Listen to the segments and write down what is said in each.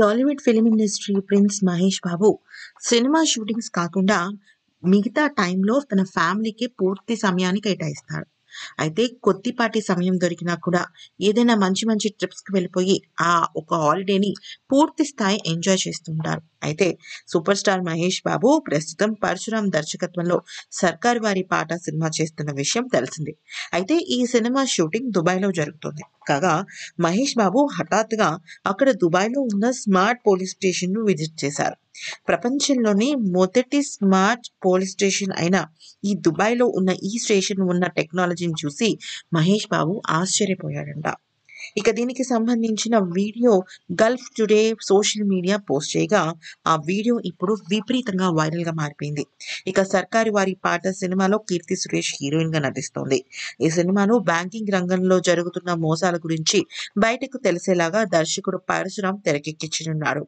Tollywood film industry prince Mahesh Babu సినిమా shootings కాకుండా మిగతా టైంలో తన ఫ్యామిలీకి పూర్తి సమయాన్ని కేటాయిస్తాడు అయితే కొద్దిపాటి సమయం దొరికినా కూడా ఏదైనా మంచి మంచి ట్రిప్స్కి వెళ్ళిపోయి ఆ ఒక హాలిడేని పూర్తి స్థాయి ఎంజాయ్ చేస్తుంటారు అయితే సూపర్ స్టార్ మహేష్ బాబు ప్రస్తుతం పరశురామ్ దర్శకత్వంలో సర్కార్ వారి పాట సినిమా చేస్తున్న విషయం తెలిసింది అయితే ఈ సినిమా షూటింగ్ దుబాయ్లో జరుగుతుంది కాగా మహేష్ బాబు హఠాత్తుగా అక్కడ దుబాయ్లో ఉన్న స్మార్ట్ పోలీస్ స్టేషన్ను విజిట్ చేశారు ప్రపంచంలోనే మొదటి స్మార్ట్ పోలీస్ స్టేషన్ అయిన ఈ దుబాయ్లో ఉన్న ఈ స్టేషన్ ఉన్న టెక్నాలజీని చూసి మహేష్ బాబు ఆశ్చర్యపోయాడంట ఇక దీనికి సంబంధించిన video Gulf Today social media post చేయగా ఆ వీడియో ఇప్పుడు విపరీతంగా వైరల్ గా మారిపోయింది ఇక సర్కారు వారి పాట సినిమాలో కీర్తి సురేష్ హీరోయిన్ గా నటిస్తోంది ఈ సినిమాను బ్యాంకింగ్ రంగంలో జరుగుతున్న మోసాల గురించి బయటకు తెలిసేలాగా దర్శకుడు పరశురామ్ తెరకెక్కించనున్నారు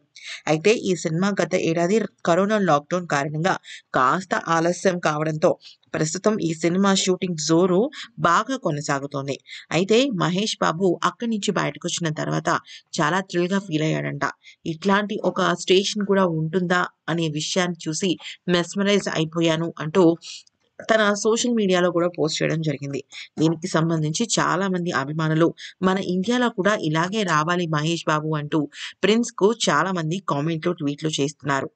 అయితే ఈ సినిమా గత ఏడాది కరోనా లాక్డౌన్ కారణంగా కాస్త ఆలస్యం కావడంతో ప్రస్తుతం ఈ సినిమా షూటింగ్ జోరు బాగా కొనసాగుతోంది అయితే మహేష్ బాబు అక్కడి నుంచి బయటకు వచ్చిన తర్వాత చాలా థ్రిల్ గా ఫీల్ అయ్యాడంట ఇట్లాంటి ఒక స్టేషన్ కూడా ఉంటుందా అనే విషయాన్ని చూసి మెస్మరైజ్ అయిపోయాను అంటూ తన సోషల్ మీడియాలో కూడా పోస్ట్ చేయడం జరిగింది దీనికి సంబంధించి చాలా మంది అభిమానులు మన ఇండియాలో కూడా ఇలాగే రావాలి మహేష్ బాబు అంటూ ప్రిన్స్ కు చాలా మంది కామెంట్లు ట్వీట్లు చేస్తున్నారు